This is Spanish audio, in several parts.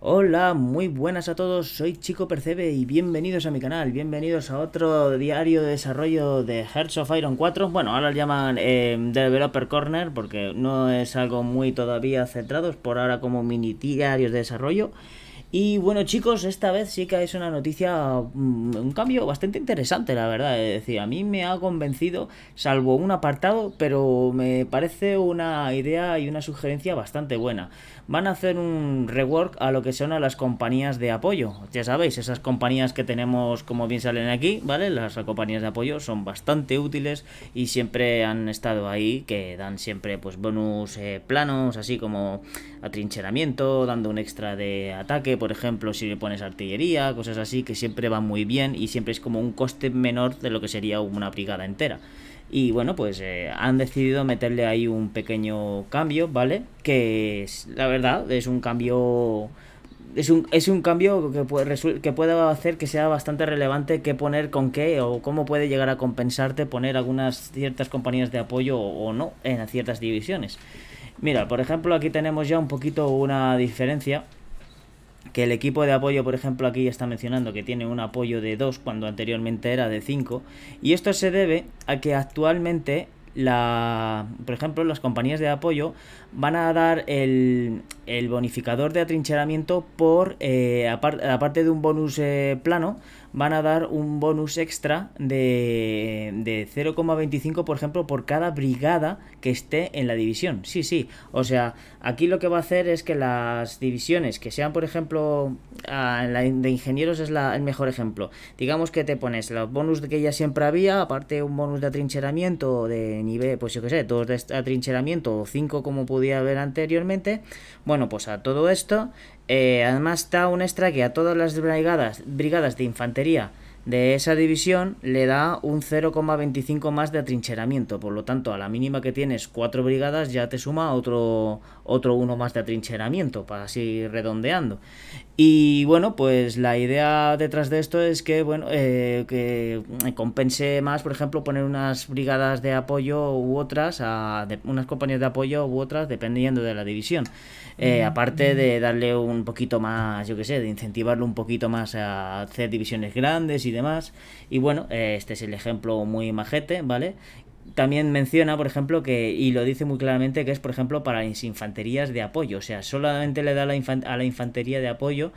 Hola, muy buenas a todos, soy Chico Percebe y bienvenidos a mi canal, bienvenidos a otro diario de desarrollo de Hearts of Iron 4, bueno, ahora lo llaman em, Developer Corner porque no es algo muy todavía centrado, es por ahora como mini diarios de desarrollo. Y bueno chicos, esta vez sí que es una noticia, mm, un cambio bastante interesante la verdad, es decir, a mí me ha convencido, salvo un apartado, pero me parece una idea y una sugerencia bastante buena van a hacer un rework a lo que son a las compañías de apoyo. Ya sabéis, esas compañías que tenemos como bien salen aquí, ¿vale? Las compañías de apoyo son bastante útiles y siempre han estado ahí, que dan siempre pues bonus eh, planos, así como atrincheramiento, dando un extra de ataque, por ejemplo, si le pones artillería, cosas así, que siempre van muy bien y siempre es como un coste menor de lo que sería una brigada entera. Y bueno, pues eh, han decidido meterle ahí un pequeño cambio, ¿vale? Que es, la verdad es un cambio... Es un, es un cambio que puede, que pueda hacer que sea bastante relevante qué poner con qué o cómo puede llegar a compensarte poner algunas ciertas compañías de apoyo o no en ciertas divisiones. Mira, por ejemplo, aquí tenemos ya un poquito una diferencia que el equipo de apoyo, por ejemplo, aquí está mencionando que tiene un apoyo de 2 cuando anteriormente era de 5. Y esto se debe a que actualmente, la, por ejemplo, las compañías de apoyo van a dar el, el bonificador de atrincheramiento por, eh, aparte, de un bonus eh, plano, van a dar un bonus extra de, de 0,25, por ejemplo, por cada brigada que esté en la división. Sí, sí. O sea, aquí lo que va a hacer es que las divisiones que sean, por ejemplo, ah, la de ingenieros es el mejor ejemplo. Digamos que te pones los bonus que ya siempre había, aparte un bonus de atrincheramiento de nivel, pues yo que sé, dos de atrincheramiento o cinco como podía haber anteriormente. Bueno, pues a todo esto eh, además da un extra que a todas las brigadas, brigadas de infantería de esa división le da un 0,25 más de atrincheramiento. Por lo tanto, a la mínima que tienes cuatro brigadas ya te suma otro, otro uno más de atrincheramiento, para así redondeando. Y bueno, pues la idea detrás de esto es que, bueno, eh, que compense más, por ejemplo, poner unas brigadas de apoyo u otras, a, unas compañías de apoyo u otras, dependiendo de la división. Eh, aparte de darle un poquito más, yo que sé, de incentivarlo un poquito más a hacer divisiones grandes y de demás. Y bueno, eh, este es el ejemplo muy majete, ¿vale? también menciona, por ejemplo, que, y lo dice muy claramente, que es, por ejemplo, para las infanterías de apoyo. O sea, solamente le da a la, a la infantería de apoyo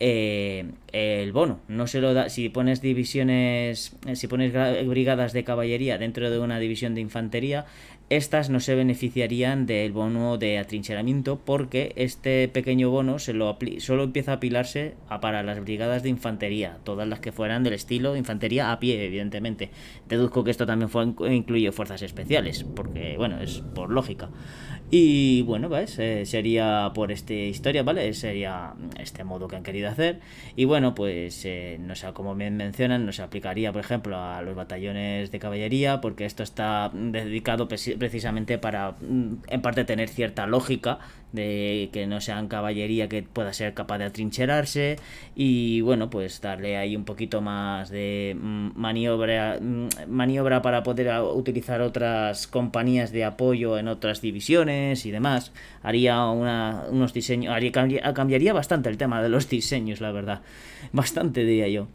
eh, el bono. No se lo da. Si pones divisiones, eh, si pones brigadas de caballería dentro de una división de infantería, estas no se beneficiarían del bono de atrincheramiento porque este pequeño bono se lo solo empieza a apilarse a para las brigadas de infantería, todas las que fueran del estilo de infantería a pie, evidentemente. Deduzco que esto también fue incluye fuerzas especiales, porque bueno, es por lógica. Y bueno, pues, eh, sería por esta historia, ¿vale? Sería mm, este modo que han querido hacer. Y bueno, pues eh, no sé, como bien mencionan, no se aplicaría, por ejemplo, a los batallones de caballería, porque esto está mm, dedicado precisamente para, mm, en parte, tener cierta lógica de que no sean caballería que pueda ser capaz de atrincherarse y bueno, pues darle ahí un poquito más de mm, maniobra, mm, maniobra para poder ah, utilizar otras compañías de apoyo en otras divisiones y demás. Haría unos diseños, haría, cambiaría bastante el tema de los diseños, la verdad. Bastante diría yo.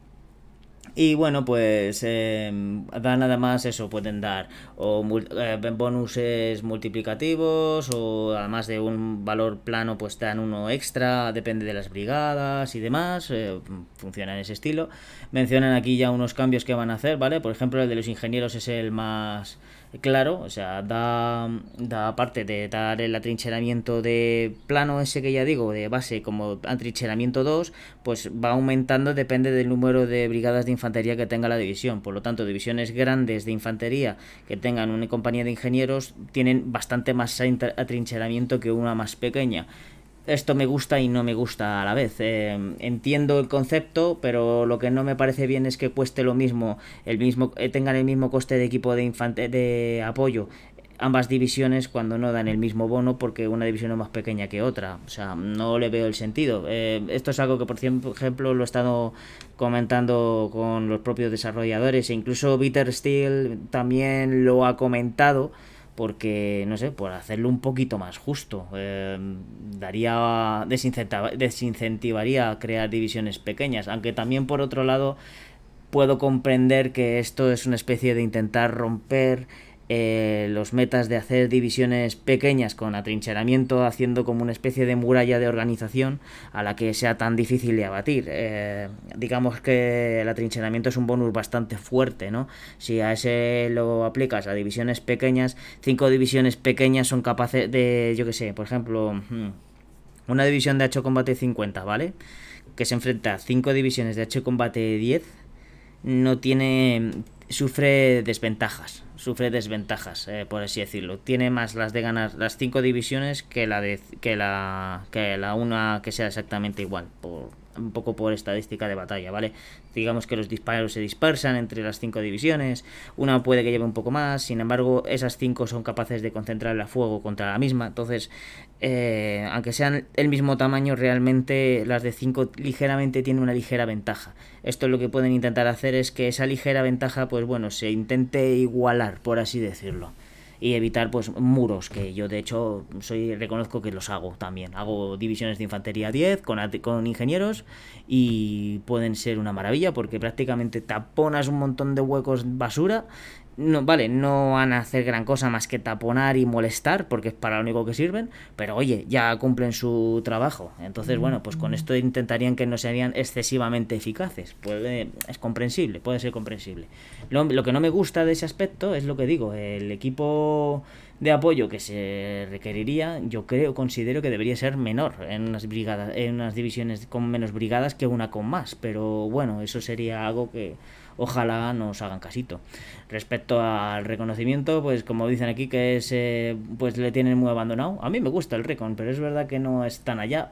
Y bueno, pues eh, da nada más eso, pueden dar o eh, bonuses multiplicativos o además de un valor plano pues dan uno extra, depende de las brigadas y demás, eh, funciona en ese estilo. Mencionan aquí ya unos cambios que van a hacer, ¿vale? Por ejemplo, el de los ingenieros es el más claro, o sea, da, da aparte de dar el atrincheramiento de plano ese que ya digo, de base como atrincheramiento 2, pues va aumentando depende del número de brigadas de infantería que tenga la división. Por lo tanto, divisiones grandes de infantería que tengan una compañía de ingenieros tienen bastante más atrincheramiento que una más pequeña esto me gusta y no me gusta a la vez. Eh, entiendo el concepto, pero lo que no me parece bien es que cueste lo mismo, el mismo eh, tengan el mismo coste de equipo de, de apoyo ambas divisiones cuando no dan el mismo bono porque una división es más pequeña que otra. O sea, no le veo el sentido. Eh, esto es algo que, por ejemplo, lo he estado comentando con los propios desarrolladores e incluso Bitter Steel también lo ha comentado porque, no sé, por hacerlo un poquito más justo. Em, daría desincentivaría crear divisiones pequeñas, aunque también por otro lado puedo comprender que esto es una especie de intentar romper eh, los metas de hacer divisiones pequeñas con atrincheramiento, haciendo como una especie de muralla de organización a la que sea tan difícil de abatir. Eh, digamos que el atrincheramiento es un bonus bastante fuerte, ¿no? Si a ese lo aplicas a divisiones pequeñas, cinco divisiones pequeñas son capaces de, yo que sé, por ejemplo, hmm, una división de H combate 50, ¿vale? Que se enfrenta a cinco divisiones de H combate 10, no tiene sufre desventajas. Sufre desventajas, eh, por así decirlo. Tiene más las de ganar las cinco divisiones que la de que la que la una que sea exactamente igual, por un poco por estadística de batalla, ¿vale? Digamos que los disparos se dispersan entre las cinco divisiones, una puede que lleve un poco más, sin embargo, esas cinco son capaces de concentrar el fuego contra la misma, entonces, eh, aunque sean el mismo tamaño, realmente las de cinco ligeramente tienen una ligera ventaja. Esto lo que pueden intentar hacer es que esa ligera ventaja, pues bueno, se intente igualar, por así decirlo y evitar pues muros, que yo de hecho soy reconozco que los hago también. Hago divisiones de infantería 10 con, con ingenieros y pueden ser una maravilla porque prácticamente taponas un montón de huecos basura no, vale, no van a hacer gran cosa más que taponar y molestar, porque es para lo único que sirven, pero oye, ya cumplen su trabajo. Entonces, bueno, pues con esto intentarían que no serían excesivamente eficaces. Puede, es comprensible, puede ser comprensible. Lo, lo que no me gusta de ese aspecto es lo que digo, el equipo de apoyo que se requeriría, yo creo, considero que debería ser menor en unas brigadas, en unas divisiones con menos brigadas que una con más. Pero bueno, eso sería algo que ojalá nos hagan casito. Respecto al reconocimiento, pues como dicen aquí que es, eh, pues le tienen muy abandonado. A mí me gusta el recon, pero es verdad que no están allá.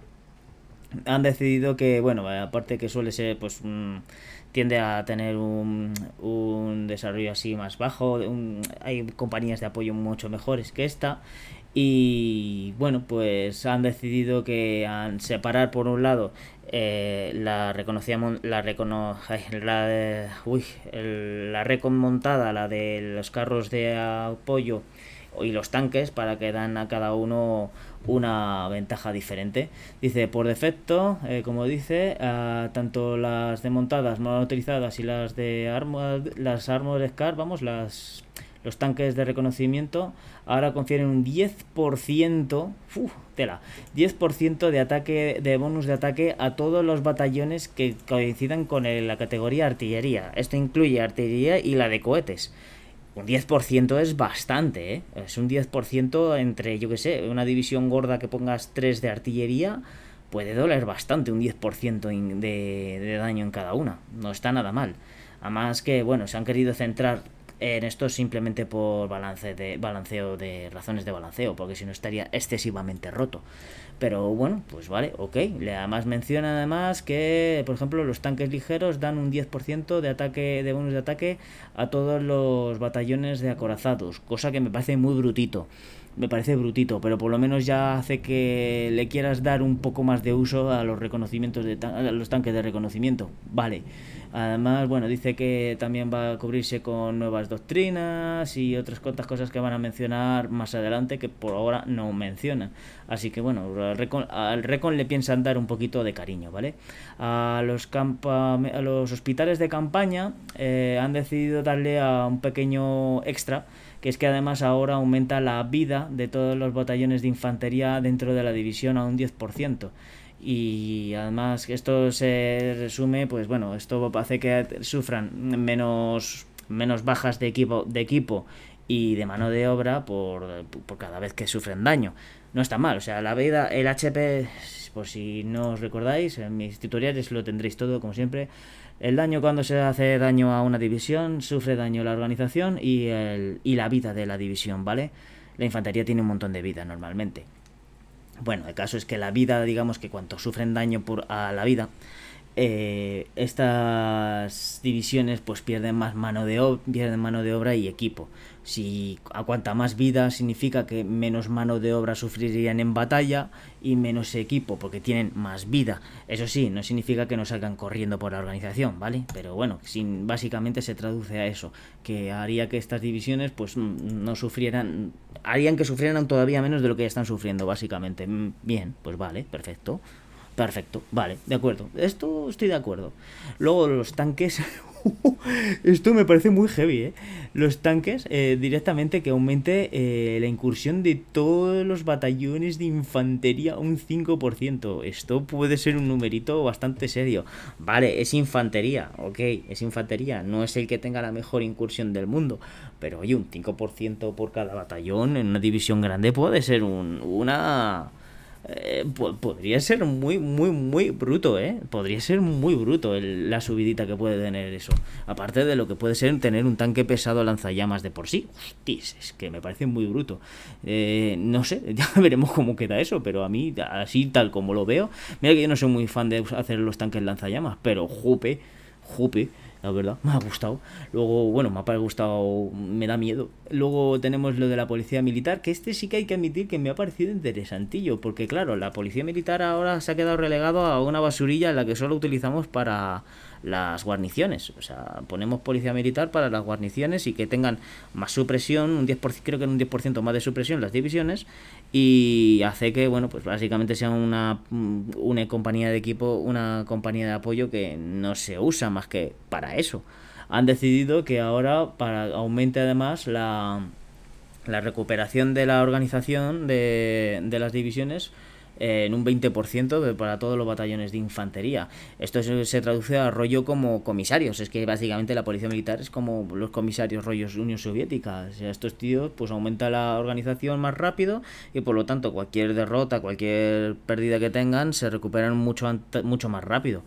Han decidido que, bueno, aparte que suele ser, pues tiende a tener un, un desarrollo así más bajo, hay compañías de apoyo mucho mejores que esta y bueno, pues han decidido que han separar por un lado eh, la reconocida la, recono, la, de, uy, la reconmontada, la de los carros de apoyo y los tanques para que dan a cada uno una ventaja diferente. Dice, por defecto, eh, como dice, ah, tanto las de montadas, utilizadas y las de armas, las armas de SCAR, vamos, las los tanques de reconocimiento ahora confieren un 10%, uf, tela, 10% de ataque de bonus de ataque a todos los batallones que coincidan con la categoría artillería. Esto incluye artillería y la de cohetes. Un 10% es bastante, ¿eh? Es un 10% entre, yo qué sé, una división gorda que pongas 3 de artillería puede doler bastante un 10% de, de, daño en cada una. No está nada mal. Además que, bueno, se han querido centrar en esto simplemente por balance de, balanceo de razones de balanceo, porque si no estaría excesivamente roto. Pero bueno, pues vale, ok. le Además menciona además que, por ejemplo, los tanques ligeros dan un 10% de ataque de bonus de ataque a todos los batallones de acorazados, cosa que me parece muy brutito me parece brutito, pero por lo menos ya hace que le quieras dar un poco más de uso a los reconocimientos de a los tanques de reconocimiento. Vale. Además, bueno, dice que también va a cubrirse con nuevas doctrinas y otras cuantas cosas que van a mencionar más adelante que por ahora no menciona. Así que bueno, al Recon, le piensan dar un poquito de cariño, ¿vale? A los, campa a los hospitales de campaña eh, han decidido darle a un pequeño extra que es que además ahora aumenta la vida de todos los batallones de infantería dentro de la división a un 10% y además esto se resume pues bueno esto hace que sufran menos menos bajas de equipo de equipo y de mano de obra por, por cada vez que sufren daño no está mal o sea la vida el HP por pues si no os recordáis en mis tutoriales lo tendréis todo como siempre el daño cuando se hace daño a una división, sufre daño la organización y, el, y la vida de la división, ¿vale? La infantería tiene un montón de vida normalmente. Bueno, el caso es que la vida, digamos que cuanto sufren daño por, a la vida, eh, estas divisiones pues pierden más mano de, pierden mano de obra y equipo. Si a cuanta más vida significa que menos mano de obra sufrirían en batalla y menos equipo, porque tienen más vida. Eso sí, no significa que no salgan corriendo por la organización, ¿vale? Pero bueno, sin, básicamente se traduce a eso, que haría que estas divisiones pues no sufrieran, harían que sufrieran todavía menos de lo que ya están sufriendo, básicamente. Mm, bien, pues vale, perfecto. Perfecto, vale, de acuerdo. Esto estoy de acuerdo. Luego los tanques... Esto me parece muy heavy, ¿eh? Los tanques eh, directamente que aumente eh, la incursión de todos los batallones de infantería un 5%. Esto puede ser un numerito bastante serio. Vale, es infantería, ok, es infantería. No es el que tenga la mejor incursión del mundo. Pero oye, un 5% por cada batallón en una división grande puede ser una... Eh, podría ser muy, muy, muy bruto, ¿eh? Podría ser muy bruto la subidita que puede tener eso. Aparte de lo que puede ser tener un tanque pesado lanzallamas de por sí. es que me parece muy bruto. Eh, no sé, ya veremos cómo queda eso, pero a mí, así tal como lo veo, mira que yo no soy muy fan de hacer los tanques lanzallamas, pero jupe, jupe la verdad, me ha gustado. Luego, bueno, me ha gustado, me da miedo. Luego tenemos lo de la policía militar, que este sí que hay que admitir que me ha parecido interesantillo, porque claro, la policía militar ahora se ha quedado relegado a una basurilla en la que solo utilizamos para las guarniciones. O sea, ponemos policía militar para las guarniciones y que tengan más supresión, un 10%, creo que en un 10% más de supresión las divisiones y hace que, bueno, pues básicamente sea mm, una, compañía de equipo, una compañía de apoyo que no se usa más que para eso. Han decidido que ahora para aumente además la, la recuperación de la organización de, de las divisiones eh, en un 20% para todos los batallones de infantería. Esto se, traduce a rollo como comisarios, es que básicamente la policía militar es como los comisarios rollos Unión Soviética. O sea, estos tíos pues aumenta la organización más rápido y por lo tanto cualquier derrota, cualquier pérdida que tengan se recuperan mucho, mucho más rápido.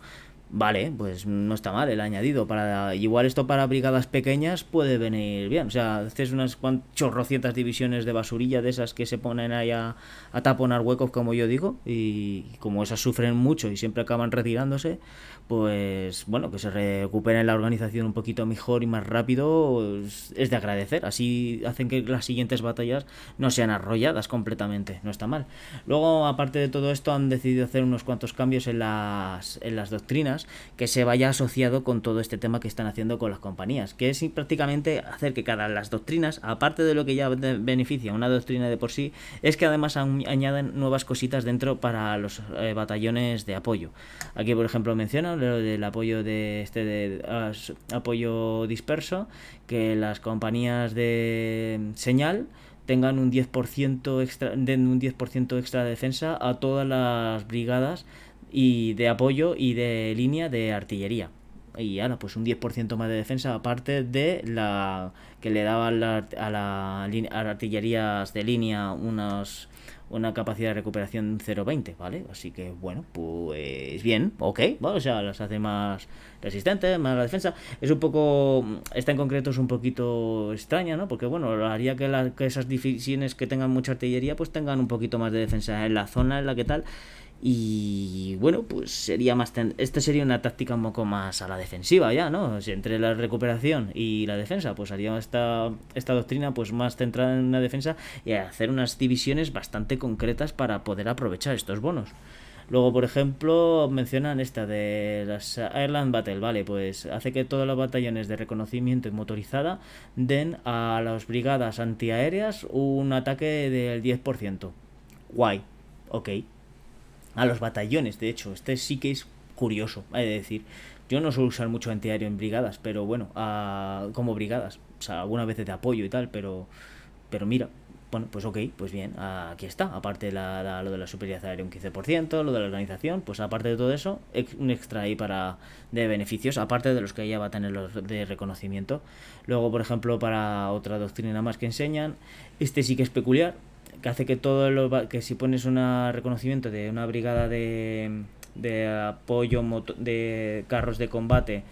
Vale, pues no está mal el añadido. para Igual esto para brigadas pequeñas puede venir bien. O sea, haces unas chorrocientas divisiones de basurilla de esas que se ponen ahí a, taponar huecos, como yo digo, y como esas sufren mucho y siempre acaban retirándose, pues bueno, que se recuperen la organización un poquito mejor y más rápido es de agradecer. Así hacen que las siguientes batallas no sean arrolladas completamente. No está mal. Luego, aparte de todo esto, han decidido hacer unos cuantos cambios en las, en las doctrinas que se vaya asociado con todo este tema que están haciendo con las compañías, que es prácticamente hacer que cada las doctrinas, aparte de lo que ya beneficia una doctrina de por sí, es que además añaden nuevas cositas dentro para los eh, batallones de apoyo. Aquí, por ejemplo, mencionan lo del apoyo de este apoyo disperso, que las compañías de señal tengan un 10% extra, de un 10% extra de defensa a todas las brigadas y de apoyo y de línea de artillería. Y ahora, pues un 10% más de defensa, aparte de la que le daba a la, a, la, las artillerías de línea unas, una capacidad de recuperación 0.20, ¿vale? Así que, bueno, pues bien, ok, bueno, o sea, las hace más resistentes, más la defensa. Es un poco, esta en concreto es un poquito extraña, ¿no? Porque, bueno, haría que, las que esas divisiones que tengan mucha artillería, pues tengan un poquito más de defensa en la zona en la que tal y bueno, pues sería más. Esta sería una táctica un poco más a la defensiva ya, ¿no? entre la recuperación y la defensa, pues haría esta, esta doctrina pues más centrada en la defensa y hacer unas divisiones bastante concretas para poder aprovechar estos bonos. Luego, por ejemplo, mencionan esta de las Ireland Battle, vale, pues hace que todos los batallones de reconocimiento y motorizada den a las brigadas antiaéreas un ataque del 10%. Guay, ok a los batallones, de hecho. Este sí que es curioso, hay que decir. Yo no suelo usar mucho antiaéreo en brigadas, pero bueno, como brigadas. O sea, algunas veces de apoyo y tal, pero, pero mira, bueno, pues ok, pues bien, aquí está. Aparte de la, lo de la superioridad aérea un 15%, lo de la organización, pues aparte de todo eso, un extra ahí para de beneficios, aparte de los que ya va a tener los de reconocimiento. Luego, por ejemplo, para otra doctrina más que enseñan, este sí que es peculiar, que hace que todo que si pones un reconocimiento de una brigada de, de apoyo de carros de combate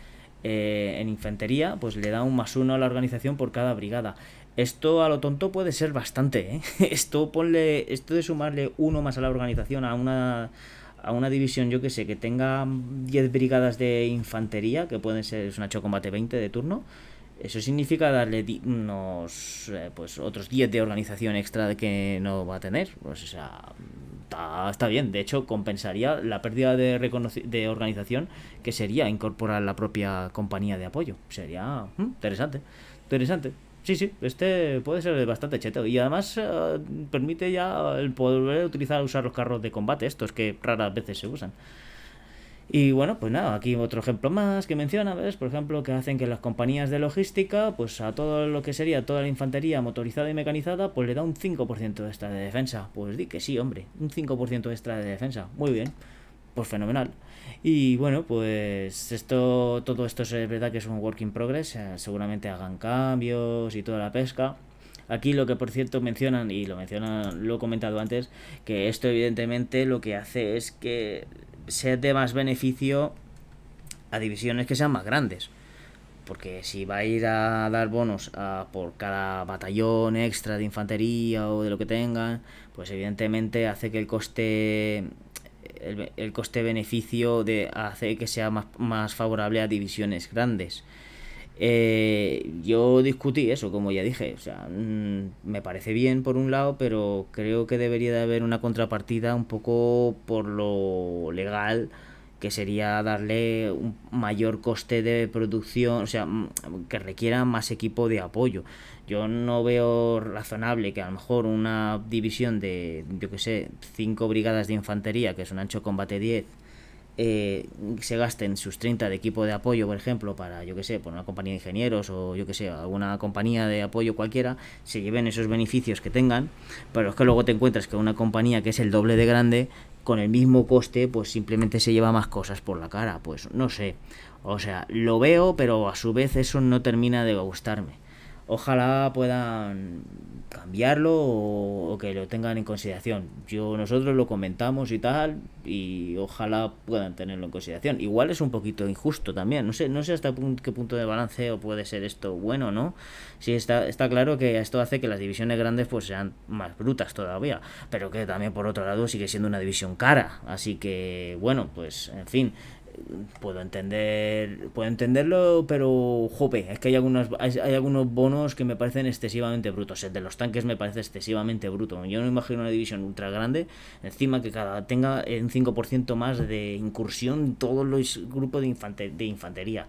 eh, en infantería, pues le da un más uno a la organización por cada brigada. Esto a lo tonto puede ser bastante, ¿eh? Esto ponle. Esto de sumarle uno más a la organización, a una. A una división, yo que sé, que tenga 10 brigadas de infantería, que pueden ser, es un hecho combate 20 de turno, eso significa darle unos eh, pues otros 10 de organización extra que no va a tener. Pues, está, bien. De hecho, compensaría la pérdida de, de organización que sería incorporar la propia compañía de apoyo. Sería mm, interesante. Interesante. Sí, sí, este puede ser bastante cheto. Y además eh, permite ya el poder utilizar, usar los carros de combate, estos que raras veces se usan. Y bueno, pues nada, aquí otro ejemplo más que menciona, ¿ves? Por ejemplo, que hacen que las compañías de logística, pues a todo lo que sería toda la infantería motorizada y mecanizada, pues le da un 5% extra de defensa. Pues di que sí, hombre, un 5% extra de defensa. Muy bien, pues fenomenal. Y bueno, pues esto, todo esto es verdad que es un work in progress, eh, seguramente hagan cambios y toda la pesca. Aquí lo que por cierto mencionan, y lo mencionan, lo he comentado antes, que esto evidentemente lo que hace es que se de más beneficio a divisiones que sean más grandes. Porque si va a ir a dar bonos a, ah, por cada batallón extra de infantería o de lo que tengan, pues evidentemente hace que el coste el, coste-beneficio de hace que sea más, más favorable a divisiones grandes. Eh, yo discutí eso, como ya dije, o sea, mm, me parece bien por un lado, pero creo que debería de haber una contrapartida un poco por lo legal, que sería darle un mayor coste de producción, o sea, mm, que requiera más equipo de apoyo. Yo no veo razonable que a lo mejor una división de, yo que sé, cinco brigadas de infantería, que es un ancho combate 10, eh, se gasten sus 30 de equipo de apoyo, por ejemplo, para, yo que sé, por una compañía de ingenieros o yo que sé, alguna compañía de apoyo cualquiera, se lleven esos beneficios que tengan, pero es que luego te encuentras que una compañía que es el doble de grande, con el mismo coste, pues simplemente se lleva más cosas por la cara, pues no sé. O sea, lo veo, pero a su vez eso no termina de gustarme ojalá puedan cambiarlo o, que lo tengan en consideración. Yo nosotros lo comentamos y tal y ojalá puedan tenerlo en consideración. Igual es un poquito injusto también, no sé no sé hasta qué punto de balanceo puede ser esto bueno, ¿no? Sí está está claro que esto hace que las divisiones grandes pues sean más brutas todavía, pero que también por otro lado sigue siendo una división cara, así que bueno, pues en fin, puedo entender puedo entenderlo pero jope es que hay algunos hay, algunos bonos que me parecen excesivamente brutos el de los tanques me parece excesivamente bruto yo no imagino una división ultra grande encima que cada tenga un 5% más de incursión todos los grupos de, de infantería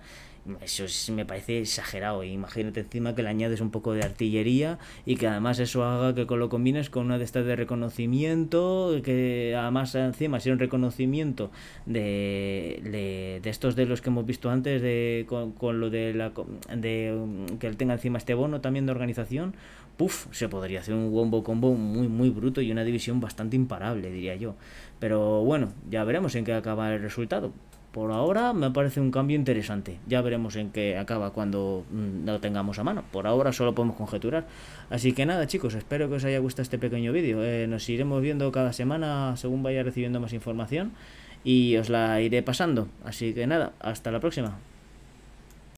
eso me parece exagerado. E imagínate encima que le añades un poco de artillería y que además eso haga que lo combines con una de estas de reconocimiento, que además encima sea un reconocimiento de, de, estos de los que hemos visto antes, de, con, lo de, la, de mm, que él tenga encima este bono también de organización. Puf, se podría hacer un wombo combo muy, muy bruto y una división bastante imparable, diría yo. Pero bueno, ya veremos en qué acaba el resultado por ahora me parece un cambio interesante. Ya veremos en qué acaba cuando mm, lo tengamos a mano. Por ahora solo podemos conjeturar. Así que nada chicos, espero que os haya gustado este pequeño vídeo. Eh, nos iremos viendo cada semana según vaya recibiendo más información y os la iré pasando. Así que nada, hasta la próxima.